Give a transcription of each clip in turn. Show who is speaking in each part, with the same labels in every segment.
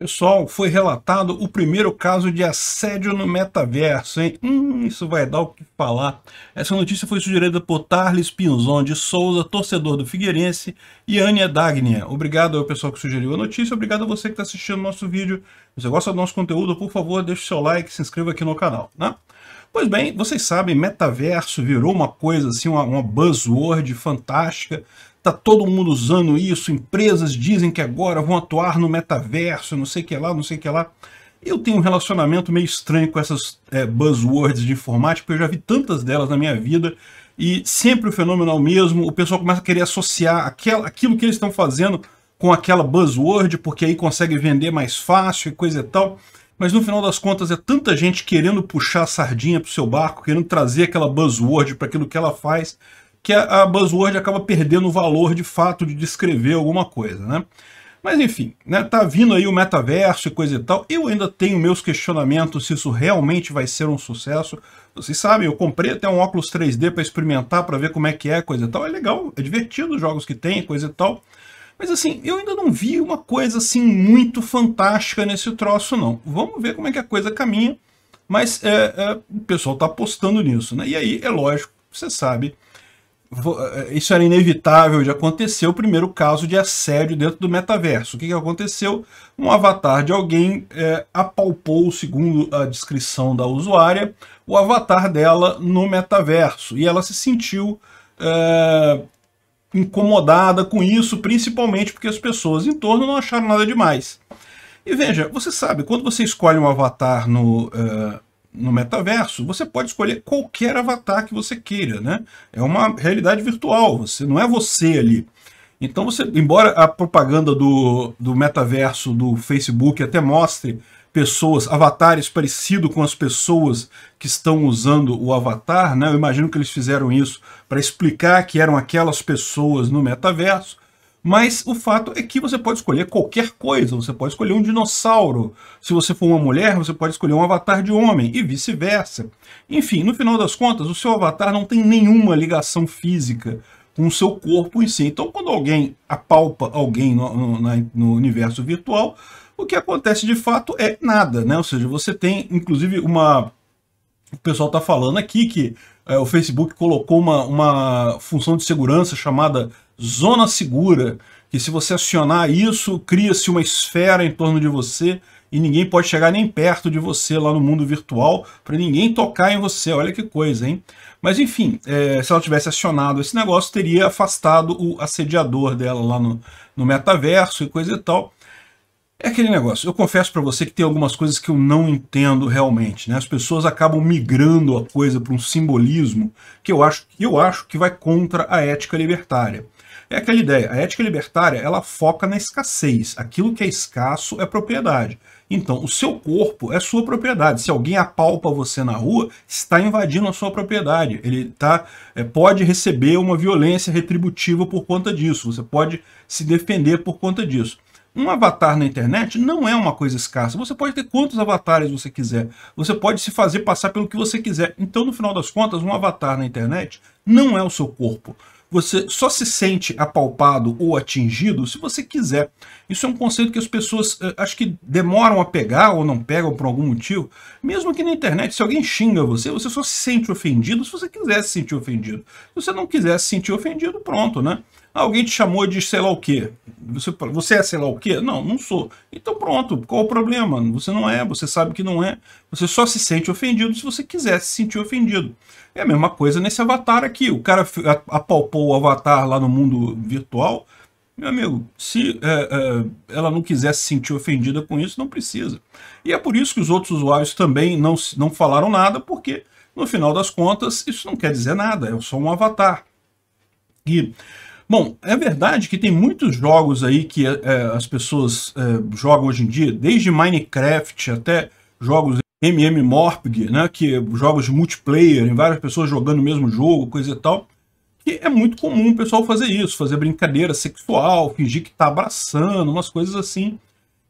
Speaker 1: Pessoal, foi relatado o primeiro caso de assédio no metaverso, hein? Hum, isso vai dar o que falar. Essa notícia foi sugerida por Tarles Pinzon de Souza, torcedor do Figueirense, e Ania Dagnia. Obrigado ao pessoal que sugeriu a notícia, obrigado a você que está assistindo o nosso vídeo. Se você gosta do nosso conteúdo, por favor, deixe seu like e se inscreva aqui no canal, né? Pois bem, vocês sabem, metaverso virou uma coisa assim, uma, uma buzzword fantástica. Tá todo mundo usando isso, empresas dizem que agora vão atuar no metaverso, não sei o que lá, não sei o que lá. Eu tenho um relacionamento meio estranho com essas é, buzzwords de informática, porque eu já vi tantas delas na minha vida, e sempre o fenômeno é o mesmo, o pessoal começa a querer associar aquilo que eles estão fazendo com aquela buzzword, porque aí consegue vender mais fácil e coisa e tal. Mas no final das contas é tanta gente querendo puxar a sardinha para o seu barco, querendo trazer aquela buzzword para aquilo que ela faz, que a, a buzzword acaba perdendo o valor de fato de descrever alguma coisa, né? Mas enfim, né, tá vindo aí o metaverso e coisa e tal. Eu ainda tenho meus questionamentos se isso realmente vai ser um sucesso. Vocês sabem, eu comprei até um óculos 3D para experimentar, para ver como é que é, coisa e tal. É legal, é divertido os jogos que tem, coisa e tal. Mas assim, eu ainda não vi uma coisa assim muito fantástica nesse troço não. Vamos ver como é que a coisa caminha. Mas é, é, o pessoal tá apostando nisso, né? E aí, é lógico, você sabe eh, isso era inevitável de acontecer, o primeiro caso de assédio dentro do metaverso. O que, que aconteceu? Um avatar de alguém é, apalpou, segundo a descrição da usuária, o avatar dela no metaverso. E ela se sentiu é, incomodada com isso, principalmente porque as pessoas em torno não acharam nada demais. E veja, você sabe, quando você escolhe um avatar no, é, no metaverso, você pode escolher qualquer avatar que você queira, né? É uma realidade virtual, você não é você ali. Então você, embora a propaganda do, do metaverso do Facebook até mostre pessoas, avatares parecido com as pessoas que estão usando o avatar, né? Eu imagino que eles fizeram isso para explicar que eram aquelas pessoas no metaverso, mas o fato é que você pode escolher qualquer coisa. Você pode escolher um dinossauro. Se você for uma mulher, você pode escolher um avatar de homem e vice-versa. Enfim, no final das contas, o seu avatar não tem nenhuma ligação física com o seu corpo em si. Então, quando alguém apalpa alguém no, no, na, no, universo virtual, o que acontece de fato é nada, né? Ou seja, você tem, inclusive, uma... O pessoal está falando aqui que é, o Facebook colocou uma, uma função de segurança chamada zona segura, que se você acionar isso, cria-se uma esfera em torno de você e ninguém pode chegar nem perto de você lá no mundo virtual para ninguém tocar em você. Olha que coisa, hein? Mas enfim, é, se ela tivesse acionado esse negócio, teria afastado o assediador dela lá no, no metaverso e coisa e tal. É aquele negócio, eu confesso para você que tem algumas coisas que eu não entendo realmente, né? As pessoas acabam migrando a coisa para um simbolismo que eu acho, eu acho que vai contra a ética libertária. É aquela ideia, a ética libertária, ela foca na escassez. Aquilo que é escasso é propriedade. Então, o seu corpo é sua propriedade. Se alguém apalpa você na rua, está invadindo a sua propriedade. Ele tá, é, pode receber uma violência retributiva por conta disso. Você pode se defender por conta disso. Um avatar na internet não é uma coisa escassa. Você pode ter quantos avatares você quiser. Você pode se fazer passar pelo que você quiser. Então, no final das contas, um avatar na internet não é o seu corpo. Você só se sente apalpado ou atingido se você quiser. Isso é um conceito que as pessoas eh, acho que demoram a pegar ou não pegam por algum motivo. Mesmo que na internet, se alguém xinga você, você só se sente ofendido se você quiser se sentir ofendido. Se você não quiser se sentir ofendido, pronto, né? Alguém te chamou de sei lá o quê. Você, você é sei lá o quê? Não, não sou. Então pronto, qual o problema? Você não é, você sabe que não é. Você só se sente ofendido se você quiser se sentir ofendido. É a mesma coisa nesse avatar aqui. O cara apalpou o avatar lá no mundo virtual. Meu amigo, se é, é, ela não quiser se sentir ofendida com isso, não precisa. E é por isso que os outros usuários também não, não falaram nada, porque no final das contas isso não quer dizer nada, é só um avatar. E Bom, é verdade que tem muitos jogos aí que é, é, as pessoas é, jogam hoje em dia, desde Minecraft até jogos MMORPG, né, que é jogos de multiplayer, em várias pessoas jogando o mesmo jogo, coisa e tal, que é muito comum o pessoal fazer isso, fazer brincadeira sexual, fingir que tá abraçando, umas coisas assim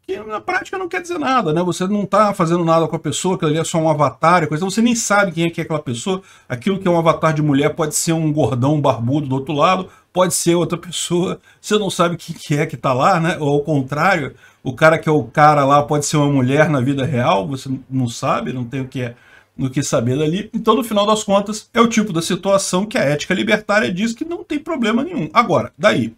Speaker 1: que na prática não quer dizer nada, né? Você não está fazendo nada com a pessoa, aquilo ali é só um avatar, coisa, então você nem sabe quem é que é aquela pessoa. Aquilo que é um avatar de mulher pode ser um gordão barbudo do outro lado, pode ser outra pessoa, você não sabe quem que é que está lá, né? Ou ao contrário, o cara que é o cara lá pode ser uma mulher na vida real, você não sabe, não tem o que é no que saber dali. Então, no final das contas, é o tipo da situação que a ética libertária diz que não tem problema nenhum. Agora, daí,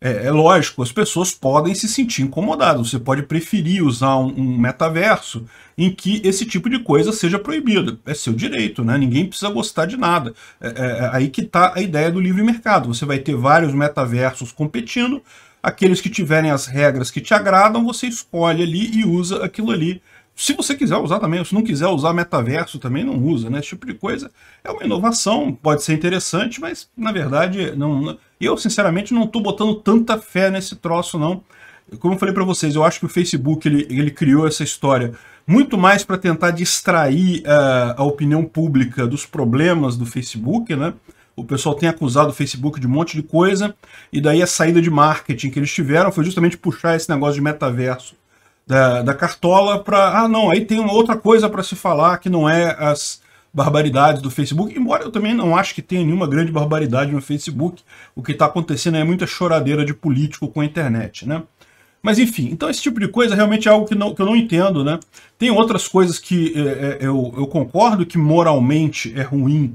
Speaker 1: é, é, lógico, as pessoas podem se sentir incomodadas. Você pode preferir usar um, um, metaverso em que esse tipo de coisa seja proibido. É seu direito, né? Ninguém precisa gostar de nada. É, é, é aí que está a ideia do livre mercado. Você vai ter vários metaversos competindo. Aqueles que tiverem as regras que te agradam, você escolhe ali e usa aquilo ali. Se você quiser usar também, se não quiser usar metaverso também, não usa, né? Esse tipo de coisa é uma inovação, pode ser interessante, mas na verdade não eu, sinceramente, não estou botando tanta fé nesse troço, não. Como eu falei para vocês, eu acho que o Facebook ele, ele criou essa história muito mais para tentar distrair uh, a opinião pública dos problemas do Facebook, né? O pessoal tem acusado o Facebook de um monte de coisa, e daí a saída de marketing que eles tiveram foi justamente puxar esse negócio de metaverso da, da cartola para. Ah, não, aí tem uma outra coisa para se falar que não é as, barbaridades do Facebook, embora eu também não acho que tenha nenhuma grande barbaridade no Facebook. O que está acontecendo é muita choradeira de político com a internet, né? Mas enfim, então esse tipo de coisa realmente é algo que, não, que eu não entendo, né? Tem outras coisas que é, é, eu, eu concordo que moralmente é ruim,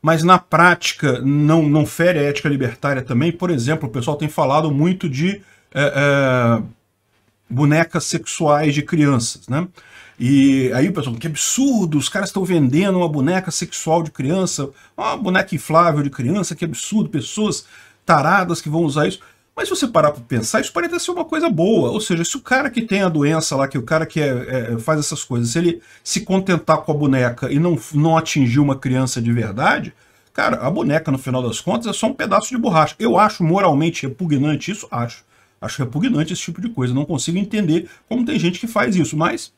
Speaker 1: mas na prática não, não fere a ética libertária também. Por exemplo, o pessoal tem falado muito de... É, é bonecas sexuais de crianças, né? E aí o pessoal, que absurdo, os caras estão vendendo uma boneca sexual de criança, uma boneca inflável de criança, que absurdo, pessoas taradas que vão usar isso. Mas se você parar para pensar, isso parece ser uma coisa boa. Ou seja, se o cara que tem a doença lá, que o cara que é, é, faz essas coisas, se ele se contentar com a boneca e não, não atingir uma criança de verdade, cara, a boneca, no final das contas, é só um pedaço de borracha. Eu acho moralmente repugnante isso, acho. Acho repugnante esse tipo de coisa. Não consigo entender como tem gente que faz isso, mas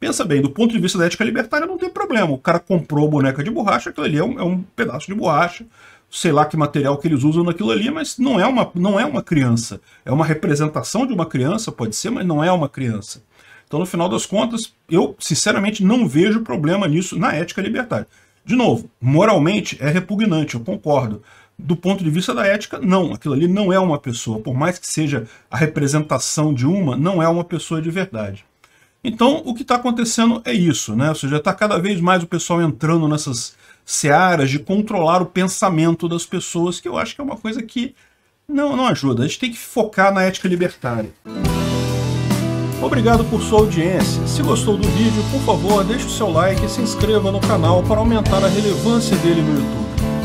Speaker 1: Pensa bem, do ponto de vista da ética libertária, não tem problema. O cara comprou a boneca de borracha, aquilo ali é um, é um, pedaço de borracha, sei lá que material que eles usam naquilo ali, mas não é, uma, não é uma criança. É uma representação de uma criança, pode ser, mas não é uma criança. Então, no final das contas, eu sinceramente não vejo problema nisso na ética libertária. De novo, moralmente é repugnante, eu concordo do ponto de vista da ética, não. Aquilo ali não é uma pessoa. Por mais que seja a representação de uma, não é uma pessoa de verdade. Então, o que está acontecendo é isso, né? Ou seja, está cada vez mais o pessoal entrando nessas searas de controlar o pensamento das pessoas, que eu acho que é uma coisa que não, não ajuda. A gente tem que focar na ética libertária. Obrigado por sua audiência. Se gostou do vídeo, por favor, deixe o seu like e se inscreva no canal para aumentar a relevância dele no YouTube.